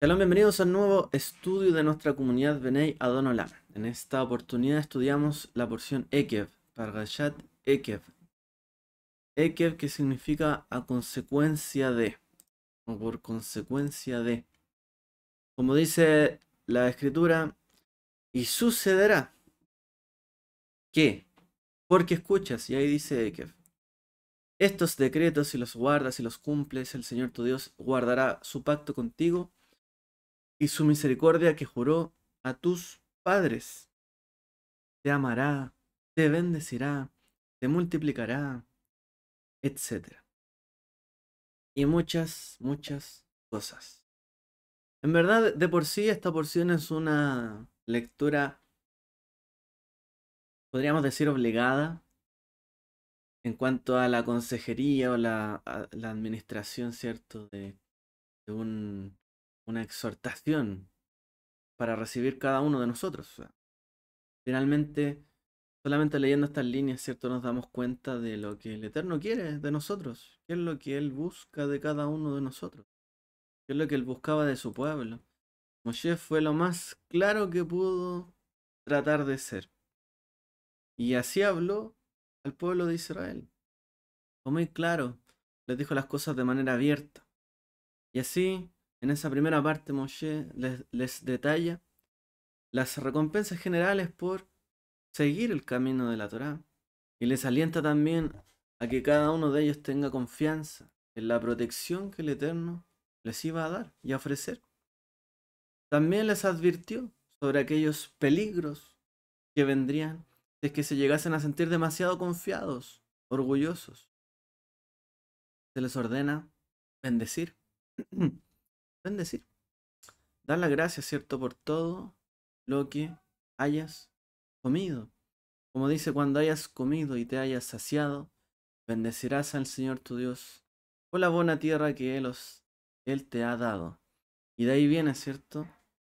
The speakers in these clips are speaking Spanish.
Salud, bienvenidos al nuevo estudio de nuestra comunidad Benei Adonolam. En esta oportunidad estudiamos la porción Ekev, Pargashat Ekev. Ekev que significa a consecuencia de, o por consecuencia de. Como dice la escritura, y sucederá que, porque escuchas, y ahí dice Ekev, estos decretos, si los guardas y los cumples, el Señor tu Dios guardará su pacto contigo y su misericordia que juró a tus padres. Te amará, te bendecirá, te multiplicará, etc. Y muchas, muchas cosas. En verdad, de por sí, esta porción es una lectura, podríamos decir, obligada en cuanto a la consejería o la, la administración, ¿cierto?, de un una exhortación para recibir cada uno de nosotros. finalmente, solamente leyendo estas líneas, ¿cierto? Nos damos cuenta de lo que el Eterno quiere de nosotros, qué es lo que Él busca de cada uno de nosotros, qué es lo que Él buscaba de su pueblo. Moshe fue lo más claro que pudo tratar de ser. Y así habló al pueblo de Israel. Fue muy claro, les dijo las cosas de manera abierta. Y así en esa primera parte Moshe les, detalla las recompensas generales por seguir el camino de la Torá y les alienta también a que cada uno de ellos tenga confianza en la protección que el Eterno les iba a dar y a ofrecer. También les advirtió sobre aquellos peligros que vendrían si que se llegasen a sentir demasiado confiados, orgullosos. Se les ordena bendecir. bendecir. Dar la gracia, ¿cierto? Por todo lo que hayas comido. Como dice, cuando hayas comido y te hayas saciado, bendecirás al Señor tu Dios por la buena tierra que Él, os, te ha dado. Y de ahí viene, ¿cierto?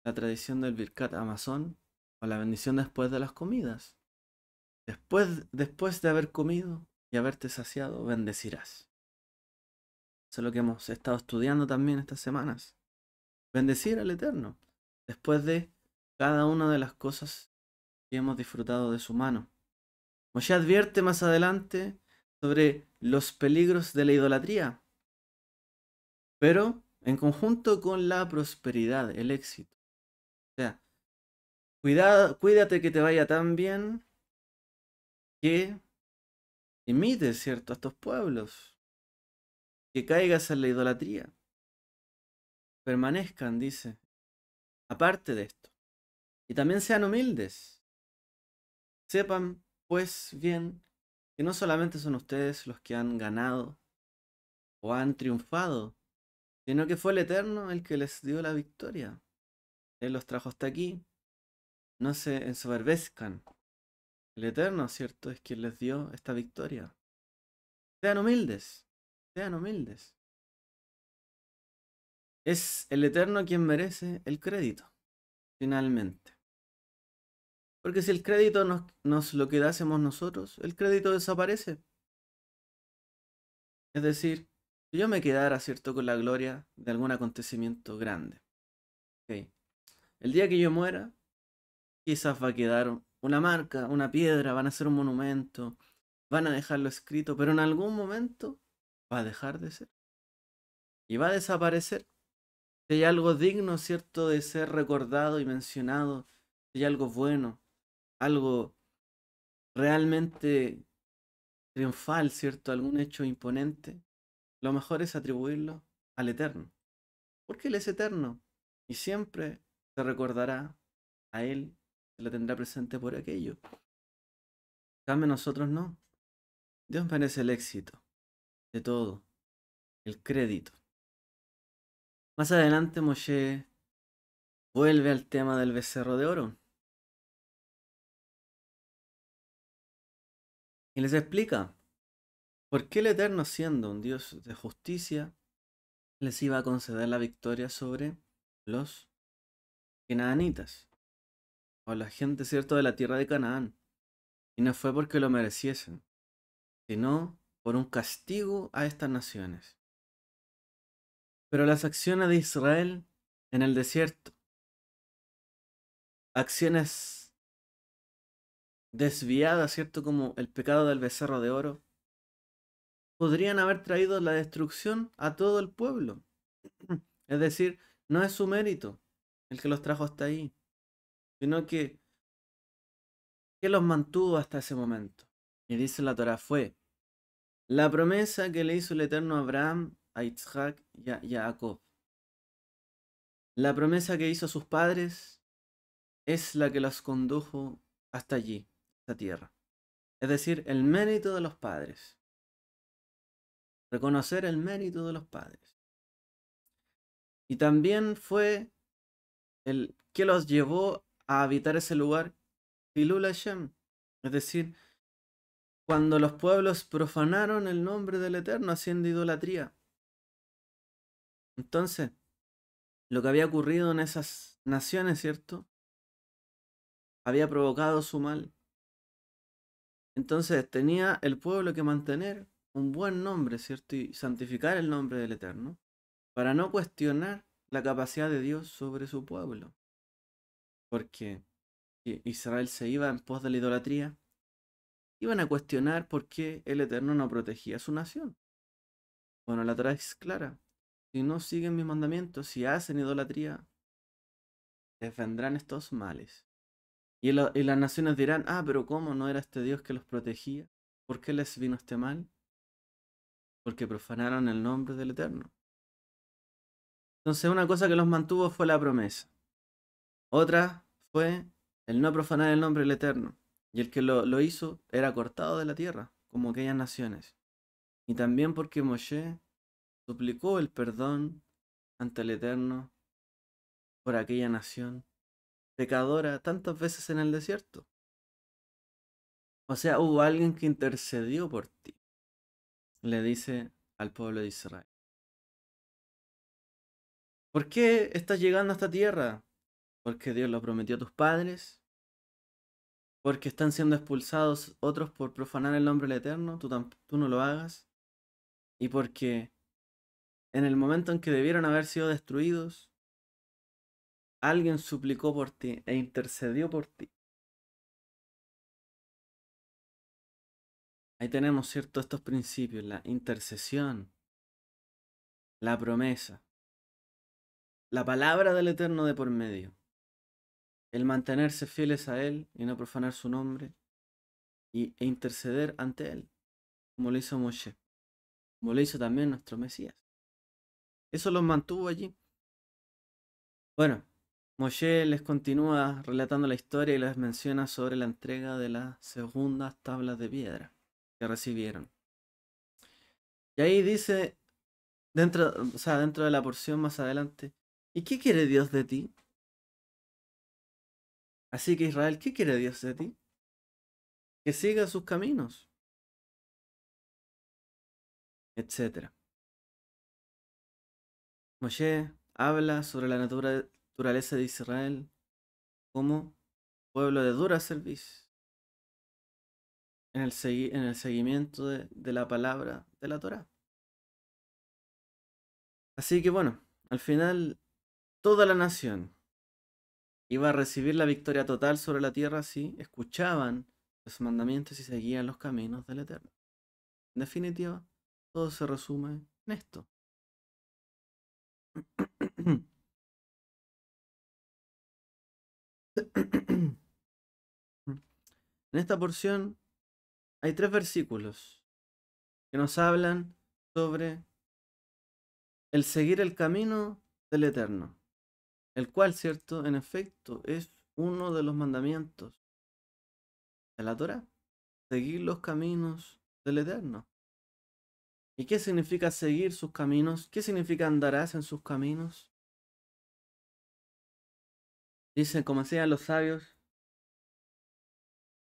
La tradición del Birkat Amazon o la bendición después de las comidas. Después, después de haber comido y haberte saciado, bendecirás. Eso es lo que hemos estado estudiando también estas semanas bendecir al Eterno, después de cada una de las cosas que hemos disfrutado de su mano. Moshe advierte más adelante sobre los peligros de la idolatría, pero en conjunto con la prosperidad, el éxito. O sea, cuídate que te vaya tan bien que imites, ¿cierto?, a estos pueblos, que caigas en la idolatría permanezcan, dice, aparte de esto. Y también sean humildes. Sepan, pues bien, que no solamente son ustedes los que han ganado o han triunfado, sino que fue el Eterno el que les dio la victoria. Él los trajo hasta aquí. No se ensoberbezcan. El Eterno, ¿cierto? Es quien les dio esta victoria. Sean humildes, sean humildes. Es el Eterno quien merece el crédito, finalmente. Porque si el crédito nos, lo quedásemos nosotros, el crédito desaparece. Es decir, si yo me quedara, ¿cierto?, con la gloria de algún acontecimiento grande. El día que yo muera, quizás va a quedar una marca, una piedra, van a ser un monumento, van a dejarlo escrito, pero en algún momento va a dejar de ser. Y va a desaparecer si hay algo digno, ¿cierto?, de ser recordado y mencionado, si hay algo bueno, algo realmente triunfal, ¿cierto?, algún hecho imponente, lo mejor es atribuirlo al Eterno. Porque Él es eterno y siempre se recordará a Él, se le tendrá presente por aquello. Cambio nosotros no. Dios merece el éxito de todo, el crédito. Más adelante Moshe vuelve al tema del becerro de oro. Y les explica por qué el Eterno, siendo un Dios de justicia, les iba a conceder la victoria sobre los canaanitas, o la gente, ¿cierto?, de la tierra de Canaán. Y no fue porque lo mereciesen, sino por un castigo a estas naciones pero las acciones de Israel en el desierto, acciones desviadas, ¿cierto? Como el pecado del becerro de oro, podrían haber traído la destrucción a todo el pueblo. Es decir, no es su mérito el que los trajo hasta ahí, sino que, que los mantuvo hasta ese momento. Y dice la Torah fue la promesa que le hizo el Eterno Abraham a Isaac y Jacob. La promesa que hizo sus padres es la que los condujo hasta allí, esta tierra. Es decir, el mérito de los padres. Reconocer el mérito de los padres. Y también fue el que los llevó a habitar ese lugar, Filul Es decir, cuando los pueblos profanaron el nombre del Eterno haciendo idolatría. Entonces, lo que había ocurrido en esas naciones, ¿cierto? Había provocado su mal. Entonces tenía el pueblo que mantener un buen nombre, ¿cierto? Y santificar el nombre del Eterno, para no cuestionar la capacidad de Dios sobre su pueblo. Porque Israel se iba en pos de la idolatría, iban a cuestionar por qué el Eterno no protegía a su nación. Bueno, la traes es clara si no siguen mis mandamientos, si hacen idolatría, les vendrán estos males. Y, las naciones dirán, ah, pero ¿cómo no era este Dios que los protegía? ¿Por qué les vino este mal? Porque profanaron el nombre del Eterno. Entonces una cosa que los mantuvo fue la promesa. Otra fue el no profanar el nombre del Eterno. Y el que lo, lo hizo era cortado de la tierra, como aquellas naciones. Y también porque Moshe suplicó el perdón ante el Eterno por aquella nación pecadora tantas veces en el desierto. O sea, hubo alguien que intercedió por ti, le dice al pueblo de Israel. ¿Por qué estás llegando a esta tierra? Porque Dios lo prometió a tus padres. Porque están siendo expulsados otros por profanar el nombre del Eterno. Tú, tú no lo hagas. Y porque en el momento en que debieron haber sido destruidos, alguien suplicó por ti e intercedió por ti. Ahí tenemos, ¿cierto?, estos principios, la intercesión, la promesa, la palabra del Eterno de por medio, el mantenerse fieles a Él y no profanar su nombre, y, e interceder ante Él, como lo hizo Moshe, como lo hizo también nuestro Mesías. Eso los mantuvo allí. Bueno, Moshe les continúa relatando la historia y les menciona sobre la entrega de las segundas tablas de piedra que recibieron. Y ahí dice, dentro, o sea, dentro de la porción más adelante, ¿y qué quiere Dios de ti? Así que Israel, ¿qué quiere Dios de ti? Que siga sus caminos, etcétera. Moshe habla sobre la naturaleza de Israel como pueblo de dura servicio en el, seguimiento de, la palabra de la Torah. Así que bueno, al final toda la nación iba a recibir la victoria total sobre la tierra si escuchaban los mandamientos y seguían los caminos del Eterno. En definitiva, todo se resume en esto. en esta porción hay tres versículos que nos hablan sobre el seguir el camino del Eterno, el cual, ¿cierto? En efecto, es uno de los mandamientos de la Torah, seguir los caminos del Eterno. ¿Y qué significa seguir sus caminos? ¿Qué significa andarás en sus caminos? Dicen, como decían los sabios,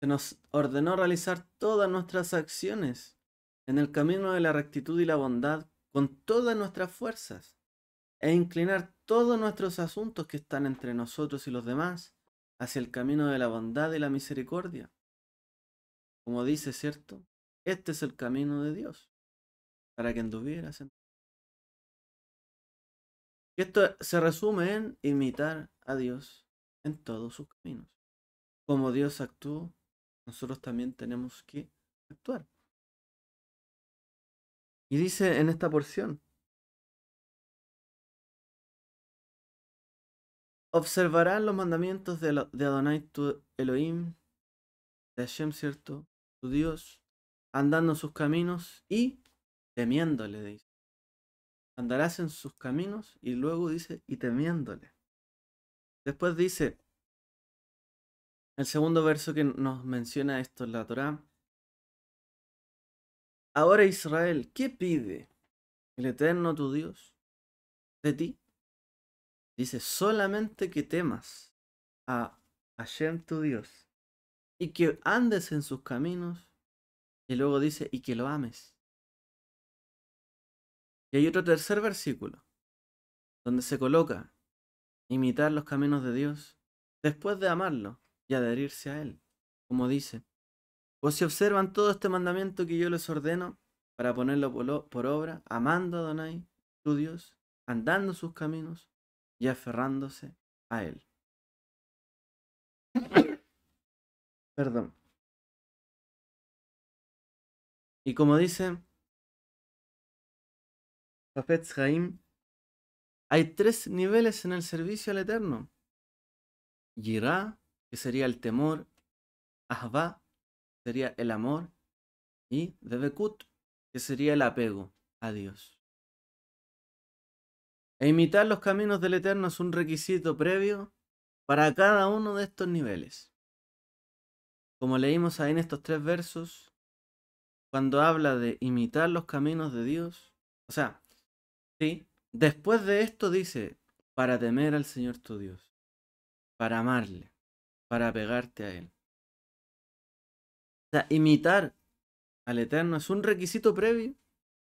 se nos ordenó realizar todas nuestras acciones en el camino de la rectitud y la bondad con todas nuestras fuerzas e inclinar todos nuestros asuntos que están entre nosotros y los demás hacia el camino de la bondad y la misericordia. Como dice, ¿cierto? Este es el camino de Dios para que Y esto se resume en imitar a Dios en todos sus caminos. Como Dios actuó, nosotros también tenemos que actuar. Y dice en esta porción, observarán los mandamientos de, Adonai tu Elohim, de Hashem, ¿cierto? Tu Dios, andando en sus caminos y temiéndole, dice. Andarás en sus caminos y luego dice, y temiéndole. Después dice, el segundo verso que nos menciona esto en la Torá. Ahora Israel, ¿qué pide el Eterno tu Dios de ti? Dice, solamente que temas a Hashem tu Dios y que andes en sus caminos. Y luego dice, y que lo ames. Y hay otro tercer versículo, donde se coloca imitar los caminos de Dios, después de amarlo y adherirse a Él, como dice, o pues si observan todo este mandamiento que yo les ordeno para ponerlo por obra, amando a donay su Dios, andando sus caminos y aferrándose a Él. Perdón. Y como dice hay tres niveles en el servicio al Eterno. Yirá, que sería el temor, Ahva, sería el amor, y Debekut, que sería el apego a Dios. E imitar los caminos del Eterno es un requisito previo para cada uno de estos niveles. Como leímos ahí en estos tres versos, cuando habla de imitar los caminos de Dios, o sea, Después de esto dice, para temer al Señor tu Dios, para amarle, para pegarte a Él. O sea, imitar al Eterno es un requisito previo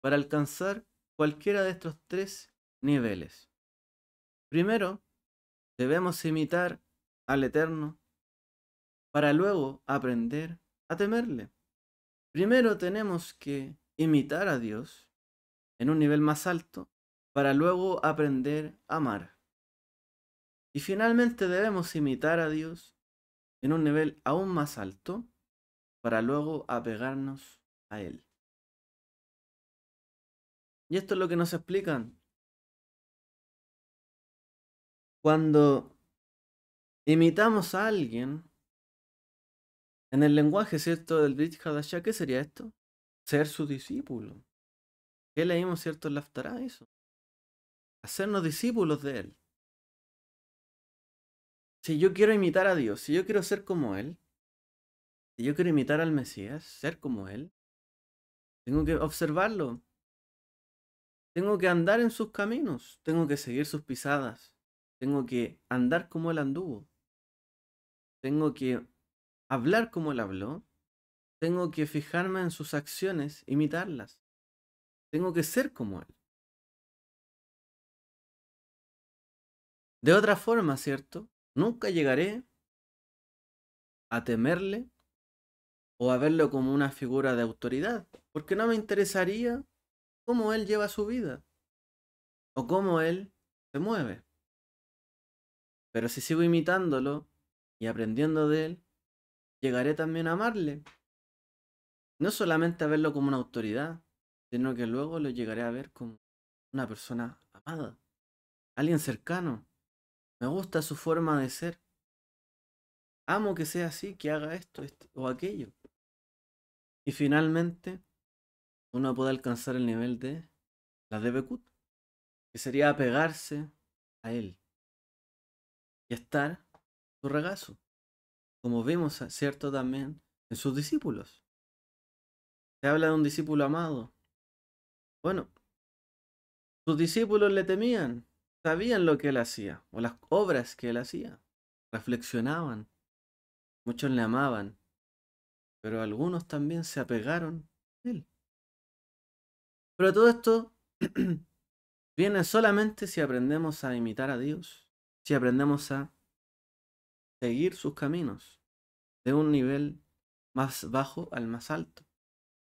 para alcanzar cualquiera de estos tres niveles. Primero, debemos imitar al Eterno para luego aprender a temerle. Primero tenemos que imitar a Dios en un nivel más alto para luego aprender a amar. Y finalmente debemos imitar a Dios en un nivel aún más alto para luego apegarnos a Él. Y esto es lo que nos explican. Cuando imitamos a alguien, en el lenguaje cierto del Brit ya ¿qué sería esto? Ser su discípulo. ¿Qué leímos cierto en la eso? hacernos discípulos de Él. Si yo quiero imitar a Dios, si yo quiero ser como Él, si yo quiero imitar al Mesías, ser como Él, tengo que observarlo. Tengo que andar en sus caminos, tengo que seguir sus pisadas, tengo que andar como Él anduvo, tengo que hablar como Él habló, tengo que fijarme en sus acciones, imitarlas, tengo que ser como Él. De otra forma, ¿cierto? Nunca llegaré a temerle o a verlo como una figura de autoridad, porque no me interesaría cómo él lleva su vida o cómo él se mueve. Pero si sigo imitándolo y aprendiendo de él, llegaré también a amarle. No solamente a verlo como una autoridad, sino que luego lo llegaré a ver como una persona amada, alguien cercano, me gusta su forma de ser. Amo que sea así, que haga esto, este, o aquello. Y finalmente, uno puede alcanzar el nivel de la de que sería apegarse a él y estar su regazo, como vimos, cierto, también en sus discípulos. Se habla de un discípulo amado. Bueno, sus discípulos le temían, sabían lo que él hacía, o las obras que él hacía. Reflexionaban, muchos le amaban, pero algunos también se apegaron a él. Pero todo esto viene solamente si aprendemos a imitar a Dios, si aprendemos a seguir sus caminos de un nivel más bajo al más alto.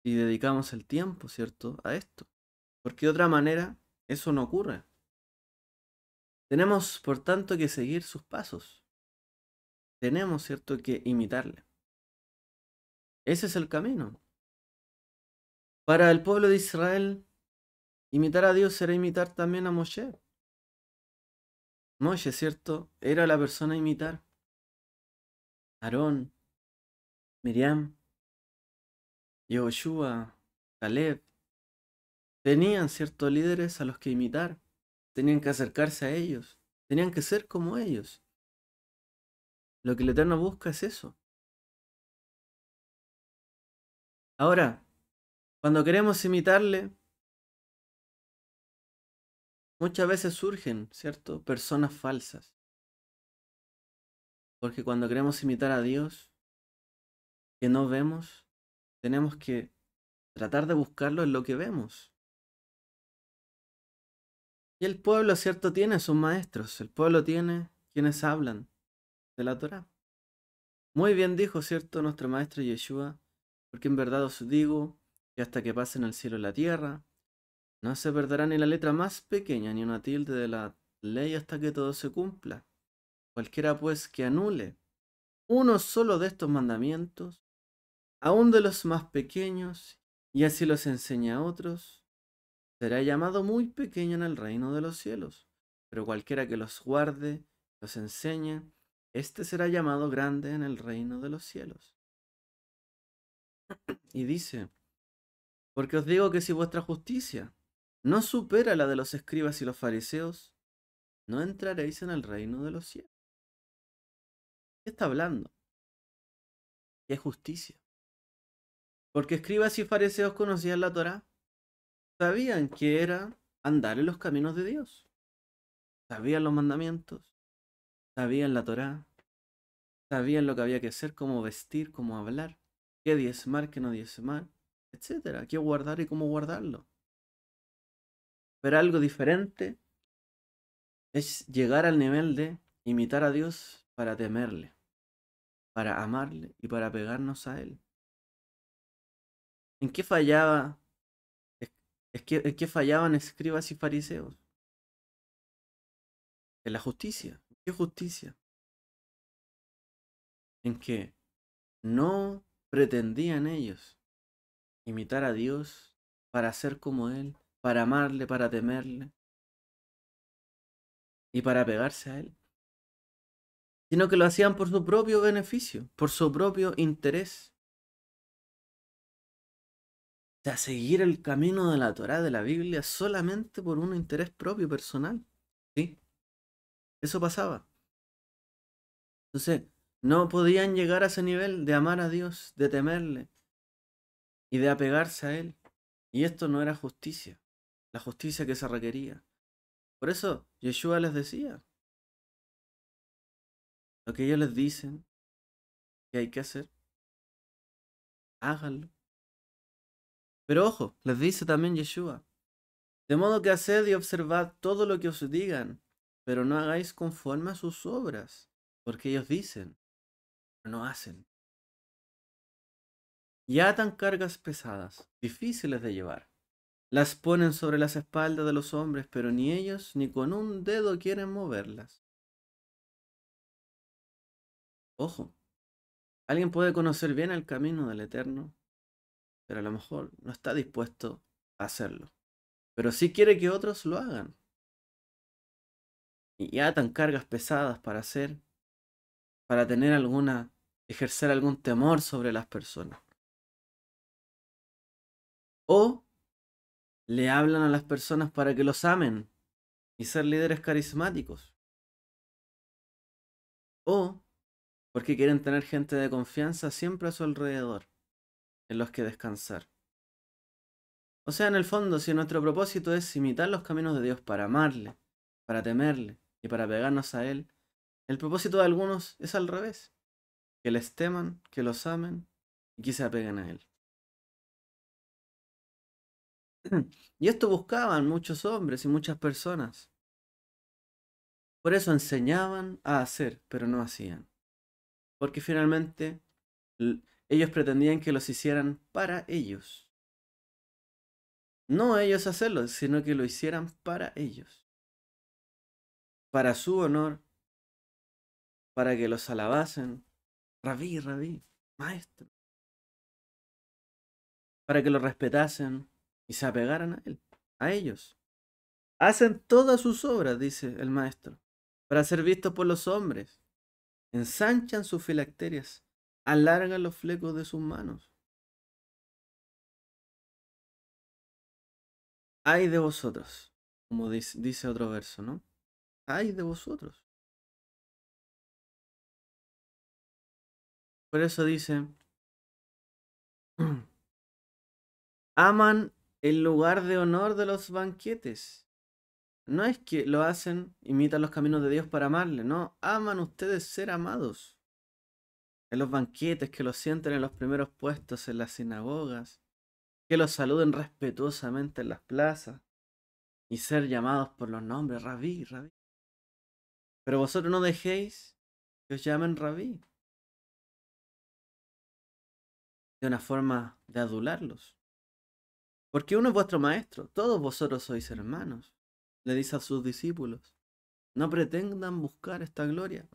Y dedicamos el tiempo, ¿cierto?, a esto. Porque de otra manera eso no ocurre. Tenemos, por tanto, que seguir sus pasos. Tenemos, ¿cierto?, que imitarle. Ese es el camino. Para el pueblo de Israel, imitar a Dios era imitar también a Moshe. Moshe, ¿cierto?, era la persona a imitar. Aarón, Miriam, Yehoshua, Caleb, tenían ciertos líderes a los que imitar. Tenían que acercarse a ellos. Tenían que ser como ellos. Lo que el Eterno busca es eso. Ahora, cuando queremos imitarle, muchas veces surgen, ¿cierto? Personas falsas. Porque cuando queremos imitar a Dios, que no vemos, tenemos que tratar de buscarlo en lo que vemos. Y el pueblo, cierto, tiene sus maestros, el pueblo tiene quienes hablan de la Torah. Muy bien dijo, cierto, nuestro maestro Yeshua, porque en verdad os digo que hasta que pasen el cielo y la tierra, no se perderá ni la letra más pequeña ni una tilde de la ley hasta que todo se cumpla. Cualquiera pues que anule uno solo de estos mandamientos, aun de los más pequeños, y así los enseña a otros, será llamado muy pequeño en el reino de los cielos, pero cualquiera que los guarde, los enseñe, éste será llamado grande en el reino de los cielos. Y dice, porque os digo que si vuestra justicia no supera la de los escribas y los fariseos, no entraréis en el reino de los cielos. ¿Qué está hablando? ¿Qué es justicia? Porque escribas y fariseos conocían la Torá, sabían que era andar en los caminos de Dios. Sabían los mandamientos, sabían la Torá, sabían lo que había que hacer, cómo vestir, cómo hablar, qué diezmar, qué no diezmar, etcétera, qué guardar y cómo guardarlo. Pero algo diferente es llegar al nivel de imitar a Dios para temerle, para amarle y para pegarnos a Él. ¿En qué fallaba es que, fallaban escribas y fariseos. En la justicia. ¿Qué justicia? En que no pretendían ellos imitar a Dios para ser como Él, para amarle, para temerle y para pegarse a Él, sino que lo hacían por su propio beneficio, por su propio interés sea, seguir el camino de la Torá, de la Biblia, solamente por un interés propio, personal. ¿Sí? Eso pasaba. Entonces, no podían llegar a ese nivel de amar a Dios, de temerle y de apegarse a Él. Y esto no era justicia, la justicia que se requería. Por eso Yeshua les decía, lo que ellos les dicen que hay que hacer, háganlo. Pero ojo, les dice también Yeshua, de modo que haced y observad todo lo que os digan, pero no hagáis conforme a sus obras, porque ellos dicen, pero no hacen. Y atan cargas pesadas, difíciles de llevar. Las ponen sobre las espaldas de los hombres, pero ni ellos ni con un dedo quieren moverlas. Ojo, alguien puede conocer bien el camino del Eterno pero a lo mejor no está dispuesto a hacerlo. Pero sí quiere que otros lo hagan. Y atan cargas pesadas para hacer, para tener alguna, ejercer algún temor sobre las personas. O le hablan a las personas para que los amen y ser líderes carismáticos. O porque quieren tener gente de confianza siempre a su alrededor en los que descansar. O sea, en el fondo, si nuestro propósito es imitar los caminos de Dios para amarle, para temerle y para pegarnos a Él, el propósito de algunos es al revés, que les teman, que los amen y que se apeguen a Él. Y esto buscaban muchos hombres y muchas personas. Por eso enseñaban a hacer, pero no hacían. Porque finalmente ellos pretendían que los hicieran para ellos. No ellos hacerlos, sino que lo hicieran para ellos. Para su honor, para que los alabasen. Rabí, rabí, maestro. Para que lo respetasen y se apegaran a él, a ellos. Hacen todas sus obras, dice el maestro, para ser vistos por los hombres. Ensanchan sus filacterias alarga los flecos de sus manos. Ay de vosotros, como dice, otro verso, ¿no? Ay de vosotros. Por eso dice, aman el lugar de honor de los banquetes. No es que lo hacen, imitan los caminos de Dios para amarle, no, aman ustedes ser amados en los banquetes, que los sienten en los primeros puestos en las sinagogas, que los saluden respetuosamente en las plazas y ser llamados por los nombres, rabí, rabí. Pero vosotros no dejéis que os llamen rabí. De una forma de adularlos. Porque uno es vuestro maestro, todos vosotros sois hermanos, le dice a sus discípulos. No pretendan buscar esta gloria,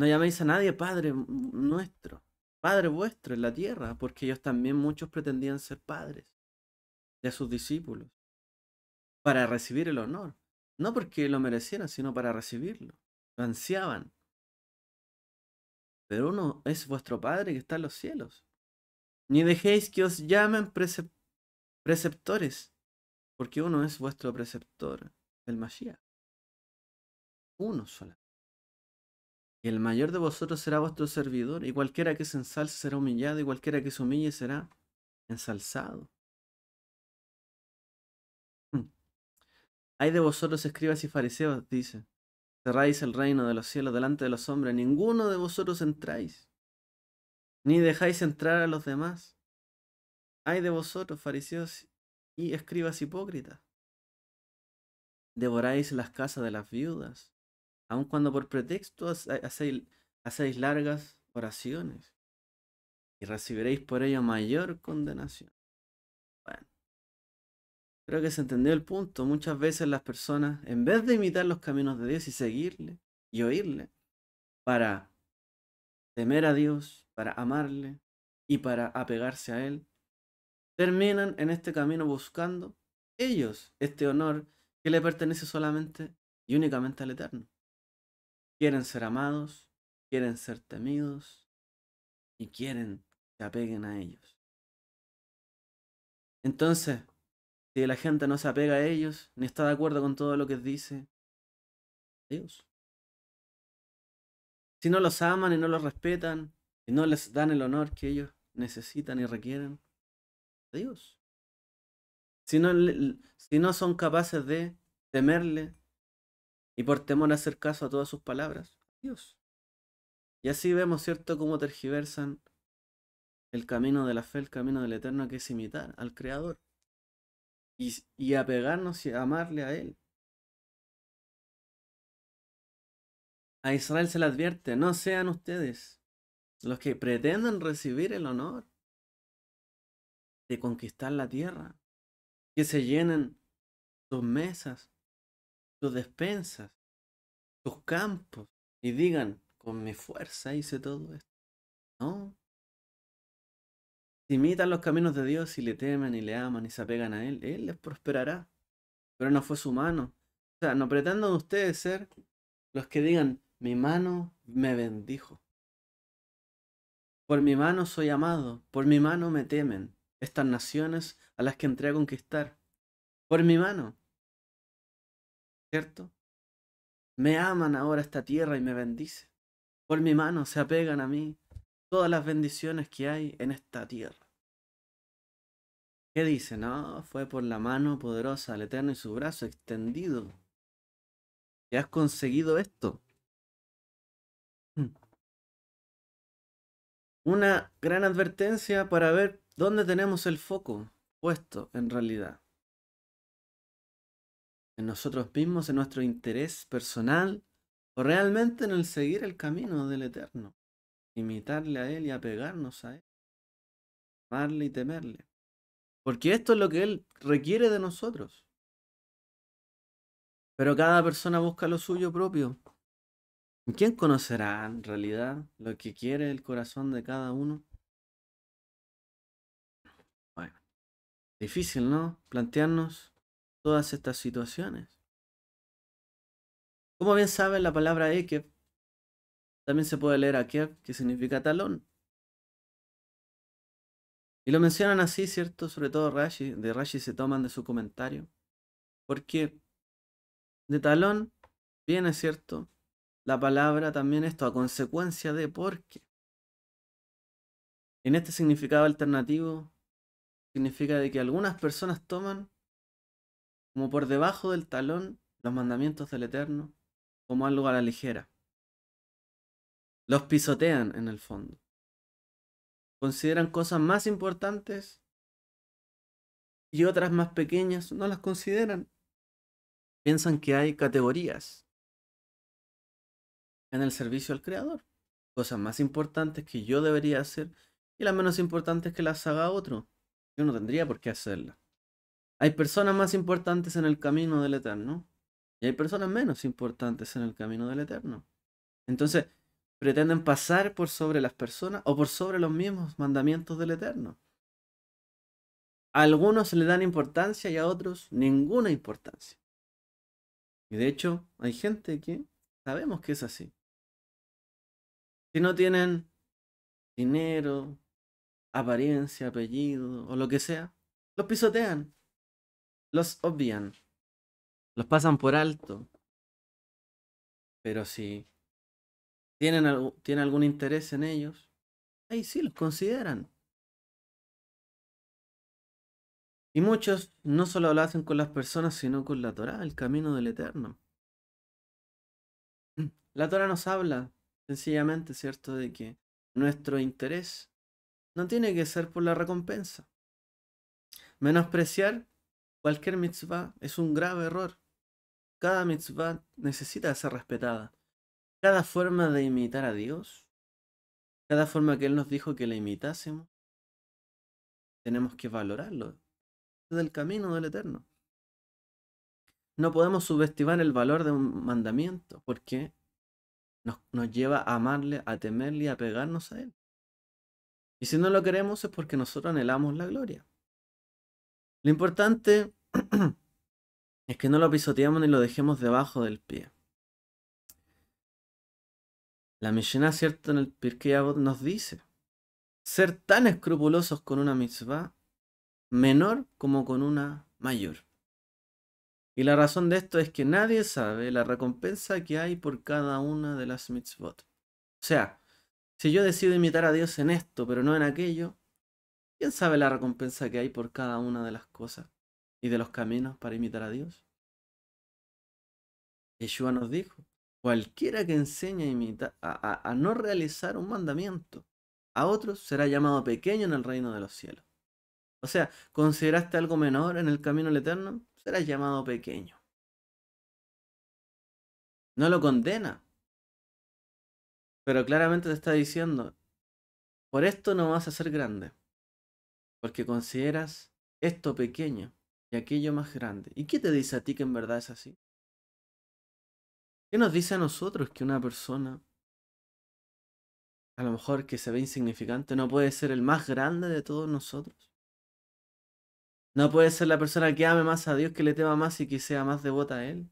no llaméis a nadie Padre nuestro, Padre vuestro en la tierra, porque ellos también muchos pretendían ser padres de sus discípulos, para recibir el honor. No porque lo merecieran, sino para recibirlo. Lo ansiaban. Pero uno es vuestro Padre que está en los cielos. Ni dejéis que os llamen preceptores, porque uno es vuestro preceptor, el Mashiach. Uno solo. Y el mayor de vosotros será vuestro servidor, y cualquiera que se ensalce será humillado, y cualquiera que se humille será ensalzado. Hay hmm. de vosotros escribas y fariseos, dice. Cerráis el reino de los cielos delante de los hombres, ninguno de vosotros entráis, ni dejáis entrar a los demás. Hay de vosotros, fariseos y escribas hipócritas. Devoráis las casas de las viudas aun cuando por pretexto hacéis, largas oraciones y recibiréis por ello mayor condenación. Bueno, creo que se entendió el punto. Muchas veces las personas, en vez de imitar los caminos de Dios y seguirle y oírle, para temer a Dios, para amarle y para apegarse a Él, terminan en este camino buscando ellos este honor que le pertenece solamente y únicamente al Eterno. Quieren ser amados, quieren ser temidos y quieren que apeguen a ellos. Entonces, si la gente no se apega a ellos, ni está de acuerdo con todo lo que dice, Dios. Si no los aman y no los respetan, y no les dan el honor que ellos necesitan y requieren, Dios. Si no, si no son capaces de temerle, y por temor a hacer caso a todas sus palabras. Dios. Y así vemos, ¿cierto?, cómo tergiversan el camino de la fe, el camino del eterno, que es imitar al Creador y, apegarnos y amarle a Él. A Israel se le advierte, no sean ustedes los que pretendan recibir el honor de conquistar la tierra, que se llenen sus mesas sus despensas, tus campos, y digan, con mi fuerza hice todo esto. No. Si imitan los caminos de Dios y le temen y le aman y se apegan a Él, Él les prosperará. Pero no fue su mano. O sea, no pretendan ustedes ser los que digan, mi mano me bendijo. Por mi mano soy amado, por mi mano me temen estas naciones a las que entré a conquistar. Por mi mano ¿Cierto? Me aman ahora esta tierra y me bendice. Por mi mano se apegan a mí todas las bendiciones que hay en esta tierra. ¿Qué dice? No, fue por la mano poderosa del Eterno y su brazo extendido que has conseguido esto. Hmm. Una gran advertencia para ver dónde tenemos el foco puesto en realidad en nosotros mismos, en nuestro interés personal, o realmente en el seguir el camino del Eterno, imitarle a Él y apegarnos a Él, amarle y temerle. Porque esto es lo que Él requiere de nosotros. Pero cada persona busca lo suyo propio. quién conocerá en realidad lo que quiere el corazón de cada uno? Bueno, difícil, ¿no? Plantearnos todas estas situaciones. Como bien saben, la palabra Eke. también se puede leer aquí que significa talón. Y lo mencionan así, ¿cierto? Sobre todo Rashi, de Rashi se toman de su comentario. Porque de talón viene, ¿cierto? La palabra también esto, a consecuencia de porque. En este significado alternativo significa de que algunas personas toman como por debajo del talón los mandamientos del Eterno, como algo a la ligera. Los pisotean en el fondo. Consideran cosas más importantes y otras más pequeñas no las consideran. Piensan que hay categorías en el servicio al Creador. Cosas más importantes que yo debería hacer y las menos importantes que las haga otro. Yo no tendría por qué hacerlas. Hay personas más importantes en el camino del eterno y hay personas menos importantes en el camino del eterno. Entonces, pretenden pasar por sobre las personas o por sobre los mismos mandamientos del eterno. A algunos le dan importancia y a otros ninguna importancia. Y de hecho, hay gente que sabemos que es así. Si no tienen dinero, apariencia, apellido o lo que sea, los pisotean los obvian, los pasan por alto. Pero si tienen, algún interés en ellos, ahí sí los consideran. Y muchos no solo lo hacen con las personas, sino con la Torah, el camino del Eterno. Mm, la Torah nos habla sencillamente, ¿cierto?, de que nuestro interés no tiene que ser por la recompensa. Menospreciar Cualquier mitzvah es un grave error. Cada mitzvah necesita ser respetada. Cada forma de imitar a Dios, cada forma que Él nos dijo que le imitásemos, tenemos que valorarlo. Es el camino del Eterno. No podemos subestimar el valor de un mandamiento porque nos, nos lleva a amarle, a temerle y a pegarnos a Él. Y si no lo queremos es porque nosotros anhelamos la gloria. Lo importante es que no lo pisoteamos ni lo dejemos debajo del pie. La Mishnah, cierto, en el Pirkei Avot nos dice ser tan escrupulosos con una mitzvah menor como con una mayor. Y la razón de esto es que nadie sabe la recompensa que hay por cada una de las mitzvot. O sea, si yo decido imitar a Dios en esto, pero no en aquello, ¿Quién sabe la recompensa que hay por cada una de las cosas y de los caminos para imitar a Dios? Yeshua nos dijo, cualquiera que enseñe a, a, no realizar un mandamiento a otros será llamado pequeño en el reino de los cielos. O sea, consideraste algo menor en el camino al eterno, serás llamado pequeño. No lo condena. Pero claramente te está diciendo, por esto no vas a ser grande porque consideras esto pequeño y aquello más grande. ¿Y qué te dice a ti que en verdad es así? ¿Qué nos dice a nosotros que una persona, a lo mejor que se ve insignificante, no puede ser el más grande de todos nosotros? ¿No puede ser la persona que ame más a Dios, que le tema más y que sea más devota a Él?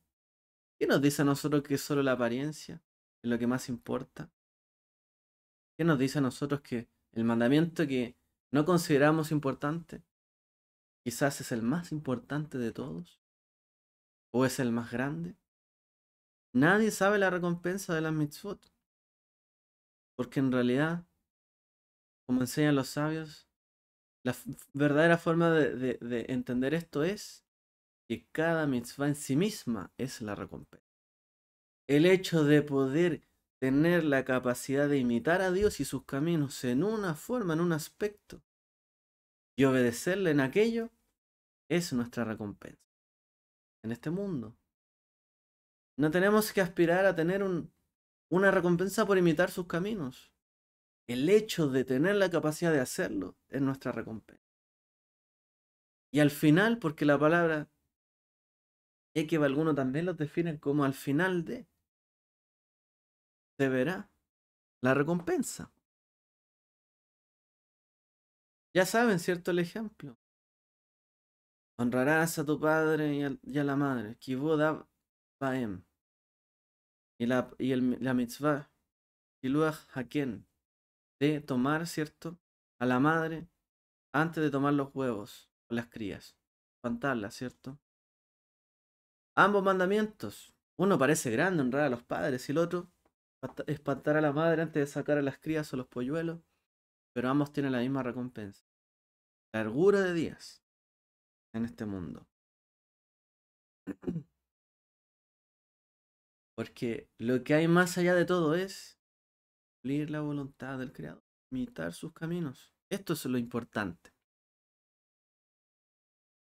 ¿Qué nos dice a nosotros que solo la apariencia es lo que más importa? ¿Qué nos dice a nosotros que el mandamiento que no consideramos importante, quizás es el más importante de todos, o es el más grande. Nadie sabe la recompensa de las mitzvot, porque en realidad, como enseñan los sabios, la verdadera forma de, entender esto es que cada mitzvah en sí misma es la recompensa. El hecho de poder tener la capacidad de imitar a Dios y sus caminos en una forma, en un aspecto, y obedecerle en aquello, es nuestra recompensa en este mundo. No tenemos que aspirar a tener una recompensa por imitar sus caminos. El hecho de tener la capacidad de hacerlo es nuestra recompensa. Y al final, porque la palabra que alguno también lo define como al final de, se verá la recompensa. Ya saben, ¿cierto? El ejemplo. Honrarás a tu padre y a, la madre. Baem. Y la, y el, la mitzvah. Haken. De tomar, ¿cierto? A la madre antes de tomar los huevos o las crías. pantala ¿cierto? Ambos mandamientos. Uno parece grande, honrar a los padres, y el otro espantar a la madre antes de sacar a las crías o los polluelos, pero ambos tienen la misma recompensa. Largura de días en este mundo. Porque lo que hay más allá de todo es cumplir la voluntad del Creador, imitar sus caminos. Esto es lo importante.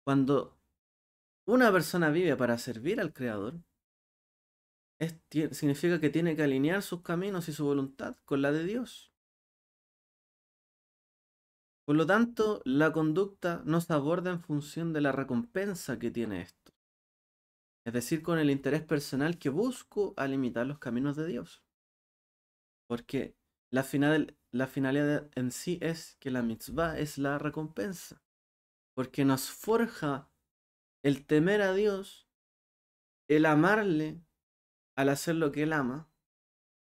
Cuando una persona vive para servir al Creador, significa que tiene que alinear sus caminos y su voluntad con la de Dios. Por lo tanto, la conducta no aborda en función de la recompensa que tiene esto, es decir, con el interés personal que busco a limitar los caminos de Dios. Porque la, la finalidad en sí es que la mitzvah es la recompensa, porque nos forja el temer a Dios, el amarle al hacer lo que Él ama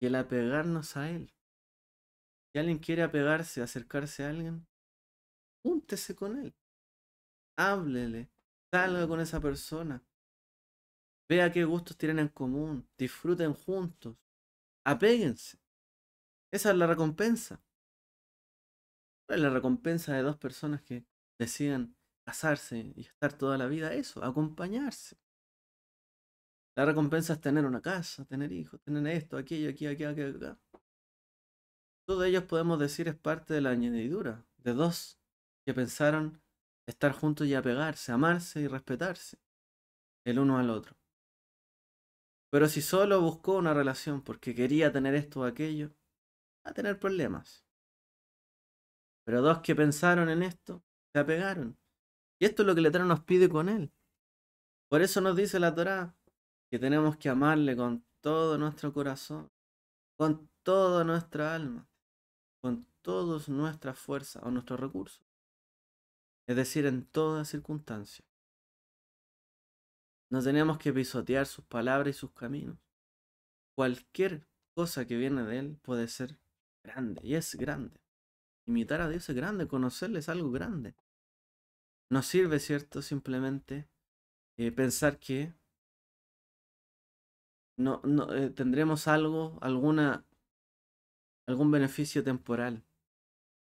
y al apegarnos a Él. Si alguien quiere apegarse, acercarse a alguien, júntese con Él. Háblele, salga con esa persona. Vea qué gustos tienen en común, disfruten juntos, apéguense. Esa es la recompensa. es la recompensa de dos personas que decidan casarse y estar toda la vida? Eso, acompañarse. La recompensa es tener una casa, tener hijos, tener esto, aquello, aquí, aquí, aquí, aquí Todo ellos podemos decir es parte de la añadidura de dos que pensaron estar juntos y apegarse, amarse y respetarse el uno al otro. Pero si solo buscó una relación porque quería tener esto o aquello, va a tener problemas. Pero dos que pensaron en esto, se apegaron. Y esto es lo que la Torah nos pide con él. Por eso nos dice la Torah, que tenemos que amarle con todo nuestro corazón, con toda nuestra alma, con todas nuestras fuerzas o nuestros recursos, es decir, en toda circunstancia. No tenemos que pisotear sus palabras y sus caminos. Cualquier cosa que viene de Él puede ser grande y es grande. Imitar a Dios es grande, conocerle es algo grande. No sirve, ¿cierto? Simplemente eh, pensar que no, no eh, tendremos algo, alguna, algún beneficio temporal.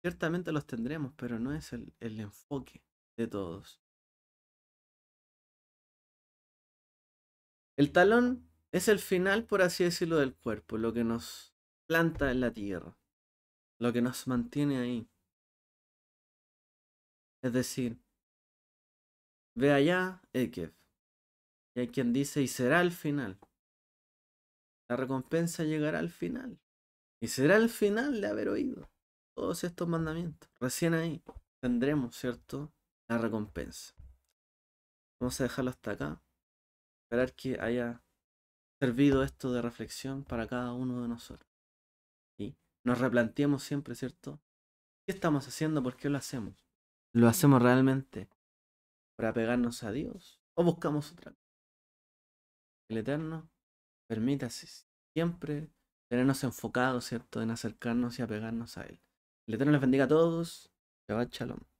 Ciertamente los tendremos, pero no es el, el enfoque de todos. El talón es el final, por así decirlo, del cuerpo, lo que nos planta en la tierra, lo que nos mantiene ahí. Es decir, ve allá, Ekev. Y hay quien dice, y será el final. La recompensa llegará al final. Y será el final de haber oído todos estos mandamientos. Recién ahí tendremos, ¿cierto? La recompensa. Vamos a dejarlo hasta acá. Esperar que haya servido esto de reflexión para cada uno de nosotros. Y nos replanteemos siempre, ¿cierto? ¿Qué estamos haciendo? ¿Por qué lo hacemos? ¿Lo hacemos realmente para pegarnos a Dios? ¿O buscamos otra cosa? El Eterno permítase siempre tenernos enfocados, ¿cierto?, en acercarnos y apegarnos a Él. El Eterno les bendiga a todos. Shabbat Shalom.